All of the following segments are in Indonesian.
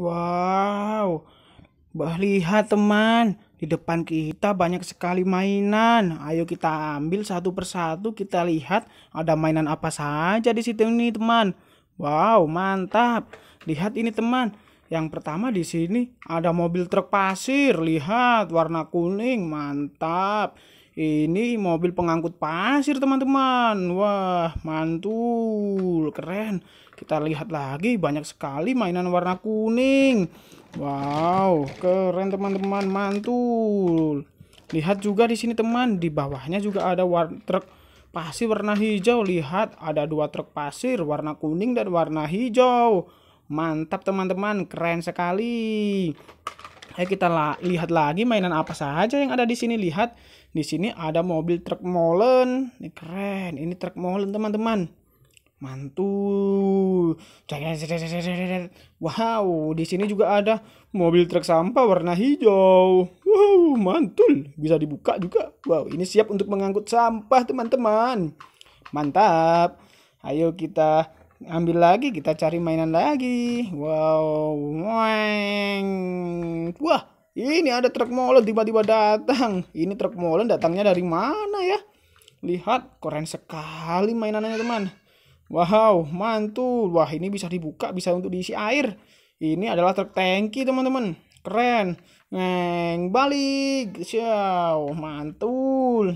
Wow, bah lihat teman, di depan kita banyak sekali mainan. Ayo kita ambil satu persatu kita lihat ada mainan apa saja di situ ini teman. Wow, mantap. Lihat ini teman. Yang pertama di sini ada mobil truk pasir. Lihat warna kuning, mantap. Ini mobil pengangkut pasir teman-teman. Wah, mantul, keren. Kita lihat lagi banyak sekali mainan warna kuning. Wow, keren teman-teman, mantul. Lihat juga di sini teman, di bawahnya juga ada truk pasir warna hijau. Lihat ada dua truk pasir warna kuning dan warna hijau. Mantap teman-teman, keren sekali. Ayo kita la lihat lagi mainan apa saja yang ada di sini. Lihat, di sini ada mobil truk molen. Ini keren, ini truk molen teman-teman mantul wow di sini juga ada mobil truk sampah warna hijau wow mantul bisa dibuka juga wow ini siap untuk mengangkut sampah teman-teman mantap ayo kita ambil lagi kita cari mainan lagi wow wah ini ada truk molen tiba-tiba datang ini truk molen datangnya dari mana ya lihat keren sekali mainannya teman Wow, mantul. Wah, ini bisa dibuka, bisa untuk diisi air. Ini adalah truk tangki, teman-teman. Keren. Neng, balik. Wow, mantul.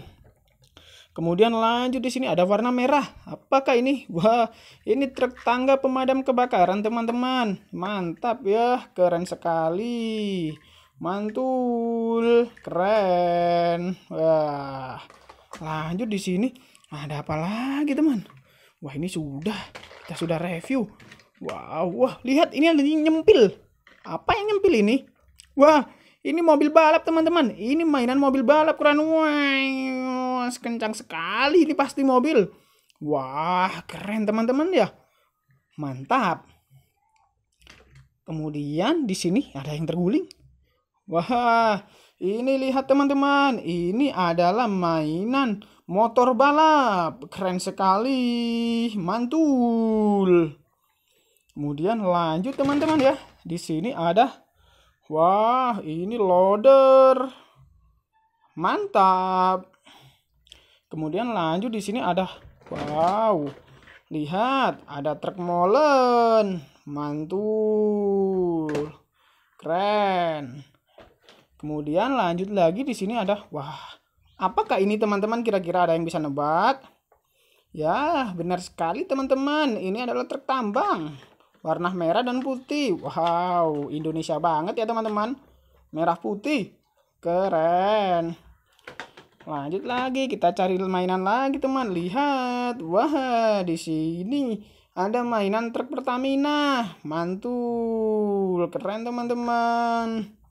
Kemudian lanjut di sini ada warna merah. Apakah ini? Wah, ini truk tangga pemadam kebakaran, teman-teman. Mantap ya, keren sekali. Mantul, keren. Wah. Lanjut di sini ada apa lagi, teman? Wah ini sudah, kita sudah review. Wow, wah lihat ini ada nyempil. Apa yang nyempil ini? Wah, ini mobil balap teman-teman. Ini mainan mobil balap keren. Wah, sekencang sekali ini pasti mobil. Wah, keren teman-teman ya. Mantap. Kemudian di sini ada yang terguling. Wah, ini lihat teman-teman. Ini adalah mainan motor balap keren sekali mantul kemudian lanjut teman-teman ya di sini ada wah ini loader mantap kemudian lanjut di sini ada wow lihat ada truk molen mantul keren kemudian lanjut lagi di sini ada wah Apakah ini teman-teman kira-kira ada yang bisa nebak? Ya, benar sekali teman-teman. Ini adalah truk tambang. Warna merah dan putih. Wow, Indonesia banget ya teman-teman. Merah putih. Keren. Lanjut lagi, kita cari mainan lagi teman. Lihat, wah di sini ada mainan truk Pertamina. Mantul, keren teman-teman.